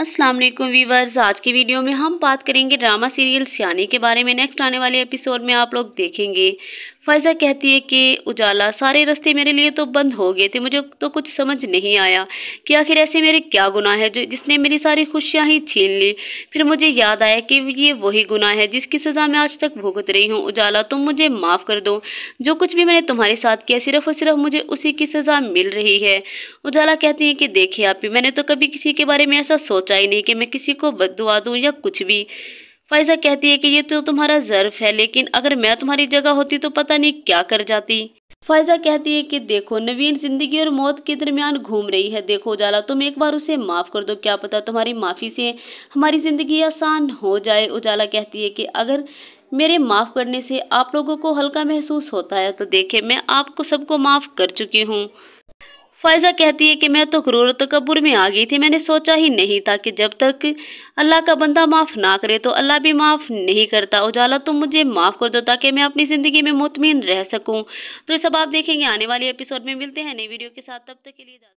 अस्सलाम वालेकुम वीवर्स आज की वीडियो में हम बात करेंगे ड्रामा सीरियल सियाने के बारे में नेक्स्ट आने वाले एपिसोड में आप लोग देखेंगे फैज़ा कहती है कि उजाला सारे रास्ते मेरे लिए तो बंद हो गए थे मुझे तो कुछ समझ नहीं आया कि आखिर ऐसे मेरे क्या गुनाह है जो जिसने मेरी सारी खुशियाँ ही छीन ली फिर मुझे याद आया कि ये वही गुनाह है जिसकी सज़ा मैं आज तक भुगत रही हूँ उजाला तुम मुझे माफ़ कर दो जो कुछ भी मैंने तुम्हारे साथ किया सिर्फ और सिर्फ मुझे उसी की सज़ा मिल रही है उजाला कहती है कि देखिए आप मैंने तो कभी किसी के बारे में ऐसा सोचा ही नहीं कि मैं किसी को बद दूँ या कुछ भी फायजा कहती है कि ये तो तुम्हारा जर्फ है लेकिन अगर मैं तुम्हारी जगह होती तो पता नहीं क्या कर जाती फायजा कहती है कि देखो नवीन जिंदगी और मौत के दरमियान घूम रही है देखो उजाला तुम एक बार उसे माफ़ कर दो क्या पता तुम्हारी माफ़ी से हमारी ज़िंदगी आसान हो जाए उजाला कहती है कि अगर मेरे माफ़ करने से आप लोगों को हल्का महसूस होता है तो देखे मैं आपको सबको माफ़ कर चुकी हूँ फ़ायजा कहती है कि मैं तो क्रूर तकबर में आ गई थी मैंने सोचा ही नहीं था कि जब तक अल्लाह का बंदा माफ़ ना करे तो अल्लाह भी माफ़ नहीं करता उजाला तुम तो मुझे माफ़ कर दो ताकि मैं अपनी ज़िंदगी में मुतमिन रह सकूँ तो ये सब आप देखेंगे आने वाले एपिसोड में मिलते हैं नई वीडियो के साथ तब तक के लिए